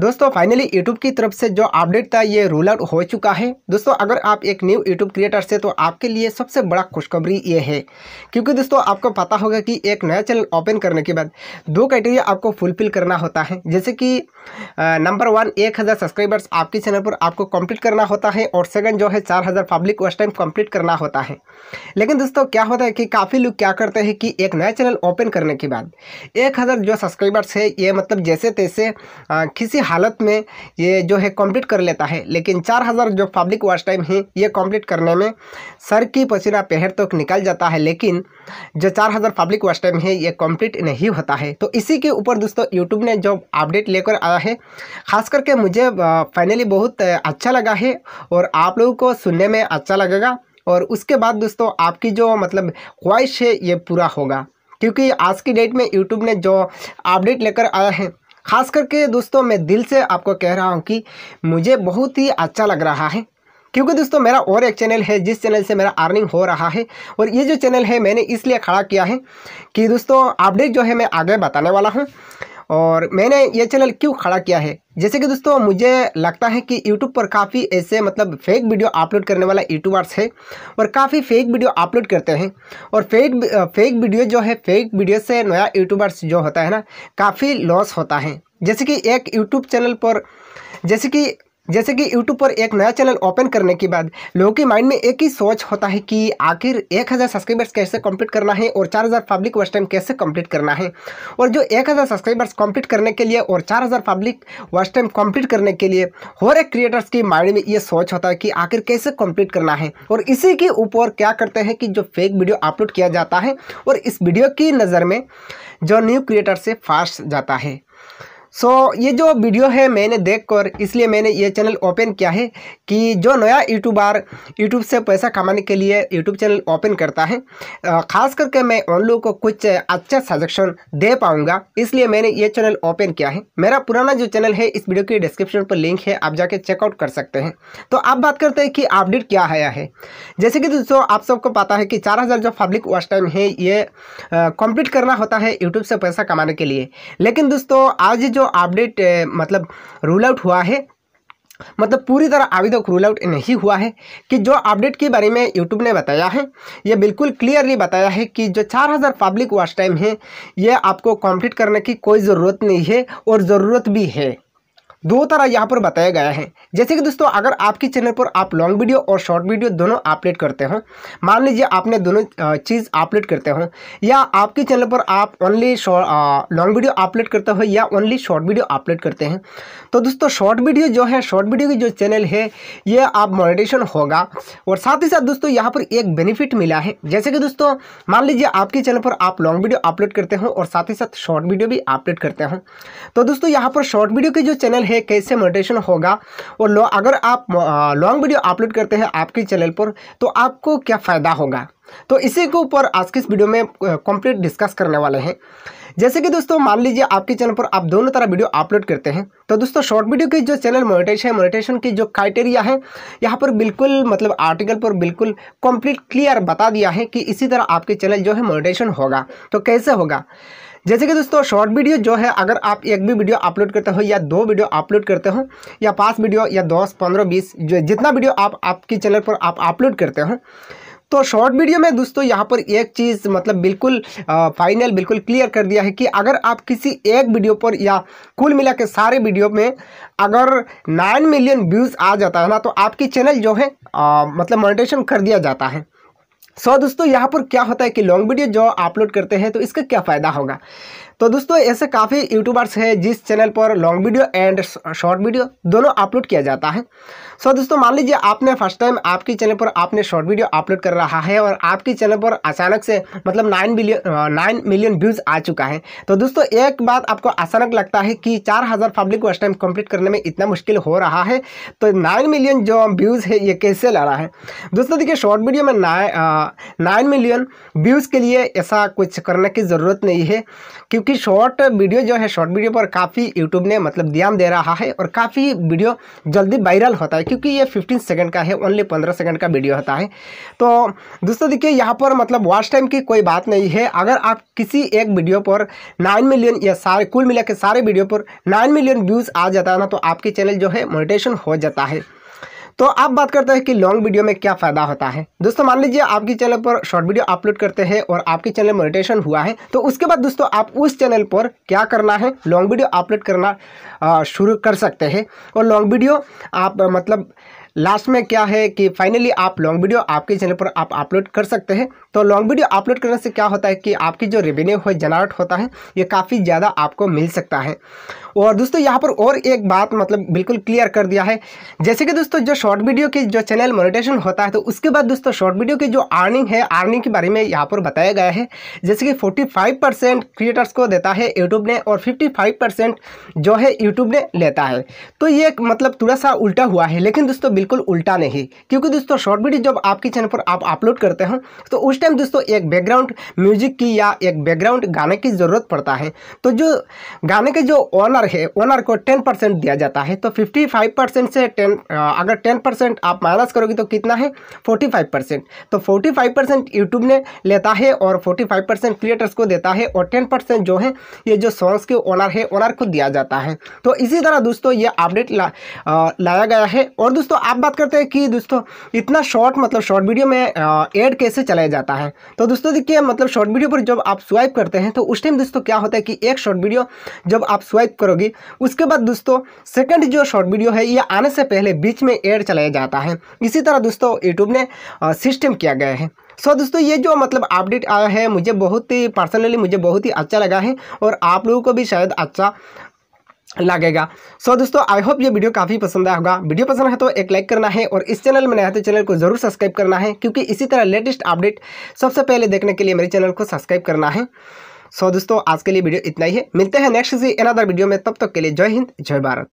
दोस्तों finally YouTube की तरफ से जो अपडेट था ये रोल आउट हो चुका है दोस्तों अगर आप एक न्यू यूट्यूब क्रिएटर से तो आपके लिए सबसे बड़ा खुशखबरी ये है क्योंकि दोस्तों आपको पता होगा कि एक नया चैनल ओपन करने के बाद दो क्राइटेरिया आपको फुलफिल करना होता है जैसे कि नंबर वन एक हज़ार सब्सक्राइबर्स आपके चैनल पर आपको कंप्लीट करना होता है और सेकंड जो है चार हज़ार पब्लिक वर्ष टाइम कम्प्लीट करना होता है लेकिन दोस्तों क्या होता है कि काफ़ी लोग क्या करते हैं कि एक नया चैनल ओपन करने के बाद एक हज़ार जो सब्सक्राइबर्स है ये मतलब जैसे तैसे किसी हालत में ये जो है कंप्लीट कर लेता है लेकिन 4000 जो पब्लिक वॉच टाइम है ये कंप्लीट करने में सर की पसीना पहर तक तो निकल जाता है लेकिन जो 4000 पब्लिक वॉच टाइम है ये कंप्लीट नहीं होता है तो इसी के ऊपर दोस्तों यूट्यूब ने जो अपडेट लेकर आया है ख़ास करके मुझे फाइनली बहुत अच्छा लगा है और आप लोगों को सुनने में अच्छा लगेगा और उसके बाद दोस्तों आपकी जो मतलब ख्वाहिश है ये पूरा होगा क्योंकि आज की डेट में यूट्यूब ने जो अपडेट लेकर आया है खास करके दोस्तों मैं दिल से आपको कह रहा हूँ कि मुझे बहुत ही अच्छा लग रहा है क्योंकि दोस्तों मेरा और एक चैनल है जिस चैनल से मेरा अर्निंग हो रहा है और ये जो चैनल है मैंने इसलिए खड़ा किया है कि दोस्तों अपडेट जो है मैं आगे बताने वाला हूँ और मैंने ये चैनल क्यों खड़ा किया है जैसे कि दोस्तों मुझे लगता है कि यूट्यूब पर काफ़ी ऐसे मतलब फेक वीडियो अपलोड करने वाला यूट्यूबर्स है और काफ़ी फेक वीडियो अपलोड करते हैं और फेक फेक वीडियो जो है फेक वीडियो से नया यूट्यूबर्स जो होता है ना काफ़ी लॉस होता है जैसे कि एक यूट्यूब चैनल पर जैसे कि जैसे कि YouTube पर एक नया चैनल ओपन करने के बाद लोगों के माइंड में एक ही सोच होता है कि आखिर 1000 सब्सक्राइबर्स कैसे कंप्लीट करना है और 4000 पब्लिक वॉच टाइम कैसे कंप्लीट करना है और जो 1000 सब्सक्राइबर्स कंप्लीट करने के लिए और 4000 पब्लिक वॉच टाइम कंप्लीट करने के लिए हर एक क्रिएटर्स के माइंड में ये सोच होता है कि आखिर कैसे कम्प्लीट करना है और इसी के ऊपर क्या करते हैं कि जो फेक वीडियो अपलोड किया जाता है और इस वीडियो की नज़र में जो न्यू क्रिएटर से फास्ट जाता है सो so, ये जो वीडियो है मैंने देखकर इसलिए मैंने ये चैनल ओपन किया है कि जो नया यूट्यूबार यूट्यूब से पैसा कमाने के लिए यूट्यूब चैनल ओपन करता है ख़ास करके मैं उन लोगों को कुछ अच्छा सजेशन दे पाऊँगा इसलिए मैंने ये चैनल ओपन किया है मेरा पुराना जो चैनल है इस वीडियो की डिस्क्रिप्शन पर लिंक है आप जाके चेकआउट कर सकते हैं तो आप बात करते हैं कि अपडेट क्या आया है जैसे कि दोस्तों आप सबको पता है कि चार जो पब्लिक वॉच टाइम है ये कंप्लीट करना होता है यूट्यूब से पैसा कमाने के लिए लेकिन दोस्तों आज जो अपडेट eh, मतलब रूल आउट हुआ है मतलब पूरी तरह अभी तक रूल आउट नहीं हुआ है कि जो अपडेट के बारे में यूट्यूब ने बताया है ये बिल्कुल क्लियरली बताया है कि जो 4000 पब्लिक वॉच टाइम है ये आपको कंप्लीट करने की कोई ज़रूरत नहीं है और ज़रूरत भी है दो तरह यहाँ पर बताया गया है जैसे कि दोस्तों अगर आपके चैनल पर आप लॉन्ग वीडियो और शॉर्ट वीडियो दोनों अपलोड करते हो मान लीजिए आपने दोनों चीज़ अपलोड करते हो या आपके चैनल पर आप ओनली लॉन्ग वीडियो अपलोड करते हो या ओनली शॉर्ट वीडियो अपलोड करते हैं तो दोस्तों शॉर्ट वीडियो जो है शॉर्ट वीडियो की जो चैनल है यह आप मोनिटेशन होगा और साथ ही साथ दोस्तों यहाँ पर एक बेनिफिट मिला है जैसे कि दोस्तों मान लीजिए आपके चैनल पर आप लॉन्ग वीडियो अपलोड करते हो और साथ ही साथ शॉर्ट वीडियो भी अपलोड करते हो तो दोस्तों यहाँ पर शॉर्ट वीडियो की जो चैनल है कैसे मोनेटाइजेशन होगा और लो, अगर आप लॉन्ग वीडियो अपलोड करते हैं आपके चैनल पर तो आपको क्या फ़ायदा होगा तो इसी के ऊपर आज के इस वीडियो में कंप्लीट डिस्कस करने वाले हैं जैसे कि दोस्तों मान लीजिए आपके चैनल पर आप दोनों तरह वीडियो अपलोड करते हैं तो दोस्तों शॉर्ट वीडियो की जो चैनल मोनेटाइज है मोनेटाइजेशन की जो क्राइटेरिया है यहाँ पर बिल्कुल मतलब आर्टिकल पर बिल्कुल कंप्लीट क्लियर बता दिया है कि इसी तरह आपके चैनल जो है मोनेटाइजेशन होगा तो कैसे होगा जैसे कि दोस्तों शॉर्ट वीडियो जो है अगर आप एक भी वीडियो अपलोड करते हो या दो वीडियो अपलोड करते हो या पाँच वीडियो या दस पंद्रह बीस जो जितना वीडियो आप आपके चैनल पर आप अपलोड करते हो तो शॉर्ट वीडियो में दोस्तों यहाँ पर एक चीज़ मतलब बिल्कुल फाइनल बिल्कुल क्लियर कर दिया है कि अगर आप किसी एक वीडियो पर या कुल मिला के सारे वीडियो में अगर नाइन मिलियन व्यूज़ आ जाता है ना तो आपकी चैनल जो है आ, मतलब मोनिटेशन कर दिया जाता है सो so, दोस्तों यहाँ पर क्या होता है कि लॉन्ग वीडियो जो अपलोड करते हैं तो इसका क्या फ़ायदा होगा तो दोस्तों ऐसे काफ़ी यूट्यूबर्स हैं जिस चैनल पर long video and short video दोनों अपलोड किया जाता है सो so, दोस्तों मान लीजिए आपने फर्स्ट टाइम आपके चैनल पर आपने शॉर्ट वीडियो अपलोड कर रहा है और आपके चैनल पर अचानक से मतलब nine billion nine million views आ चुका है तो दोस्तों एक बात आपको अचानक लगता है कि चार हज़ार पब्लिक फर्स्ट टाइम कम्प्लीट करने में इतना मुश्किल हो रहा है तो नाइन मिलियन जो व्यूज़ है ये कैसे ला रहा है दोस्तों देखिए शॉर्ट वीडियो में ना नाइन मिलियन व्यूज़ के लिए ऐसा कुछ करने की ज़रूरत नहीं है क्योंकि शॉर्ट वीडियो जो है शॉर्ट वीडियो पर काफ़ी यूट्यूब ने मतलब ध्यान दे रहा है और काफ़ी वीडियो जल्दी वायरल होता है क्योंकि ये फिफ्टीन सेकेंड का है ओनली पंद्रह सेकेंड का वीडियो होता है तो दोस्तों देखिए यहाँ पर मतलब वॉच टाइम की कोई बात नहीं है अगर आप किसी एक वीडियो पर नाइन मिलियन या सारे कुल मिला के सारे वीडियो पर नाइन मिलियन व्यूज़ आ जाता है ना तो आपके चैनल जो है मोनिटेशन हो जाता है तो आप बात करते हैं कि लॉन्ग वीडियो में क्या फ़ायदा होता है दोस्तों मान लीजिए आपके चैनल पर शॉर्ट वीडियो अपलोड करते हैं और आपके चैनल मोनिटेशन हुआ है तो उसके बाद दोस्तों आप उस चैनल पर क्या करना है लॉन्ग वीडियो अपलोड करना शुरू कर सकते हैं और लॉन्ग वीडियो आप मतलब लास्ट में क्या है कि फाइनली आप लॉन्ग वीडियो आपके चैनल पर आप अपलोड कर सकते हैं तो लॉन्ग वीडियो अपलोड करने से क्या होता है कि आपकी जो रेवेन्यू हो जनरेट होता है ये काफ़ी ज़्यादा आपको मिल सकता है और दोस्तों यहाँ पर और एक बात मतलब बिल्कुल क्लियर कर दिया है जैसे कि दोस्तों जो शॉर्ट वीडियो की जो चैनल मोनिटेशन होता है तो उसके बाद दोस्तों शॉर्ट वीडियो की जो अर्निंग है अर्निंग के बारे में यहाँ पर बताया गया है जैसे कि फाइव परसेंट क्रिएटर्स को देता है यूट्यूब ने और फाइव परसेंट जो है यूट्यूब ने लेता है तो ये मतलब थोड़ा सा उल्टा हुआ है लेकिन दोस्तों बिल्कुल उल्टा नहीं क्योंकि दोस्तों शॉर्ट वीडियो जब आपके चैनल पर आप अपलोड करते हैं तो उस टाइम दोस्तों एक बैकग्राउंड म्यूजिक की या एक बैकग्राउंड गाने की ज़रूरत पड़ता है तो जो गाने के जो ऑनर है ऑनर को टेन परसेंट दिया जाता है तो फिफ्टी फाइव परसेंट से टेन अगर टेन परसेंट आप माइनस करोगे तो कितना है फोर्टी फाइव परसेंट तो फोर्टी फाइव परसेंट यूट्यूब ने लेता है और फोर्टी फाइव परसेंट क्रिएटर्स को देता है और टेन परसेंट जो है ये जो सॉन्ग्स के ऑनर है ऑनर को दिया जाता है तो इसी तरह दोस्तों ये अपडेट ला, लाया गया है और दोस्तों आप अब बात करते हैं कि दोस्तों इतना शॉर्ट मतलब शॉर्ट वीडियो में एड कैसे चलाया जाता है तो दोस्तों देखिए मतलब शॉर्ट वीडियो पर जब आप स्वाइप करते हैं तो उस टाइम दोस्तों क्या होता है कि एक शॉर्ट वीडियो जब आप स्वाइप करोगे उसके बाद दोस्तों सेकंड जो शॉर्ट वीडियो है ये आने से पहले बीच में एड चलाया जाता है इसी तरह दोस्तों यूट्यूब ने सिस्टम किया गया है सो so, दोस्तों ये जो मतलब अपडेट आया है मुझे बहुत ही पर्सनली मुझे बहुत ही अच्छा लगा है और आप लोगों को भी शायद अच्छा लगेगा सो so, दोस्तों आई होप ये वीडियो काफ़ी पसंद आया होगा वीडियो पसंद है तो एक लाइक करना है और इस चैनल में नया तो चैनल को जरूर सब्सक्राइब करना है क्योंकि इसी तरह लेटेस्ट अपडेट सबसे पहले देखने के लिए मेरे चैनल को सब्सक्राइब करना है सो so, दोस्तों आज के लिए वीडियो इतना ही है मिलते हैं नेक्स्ट किसी अनदर वीडियो में तब तक के लिए जय हिंद जय भारत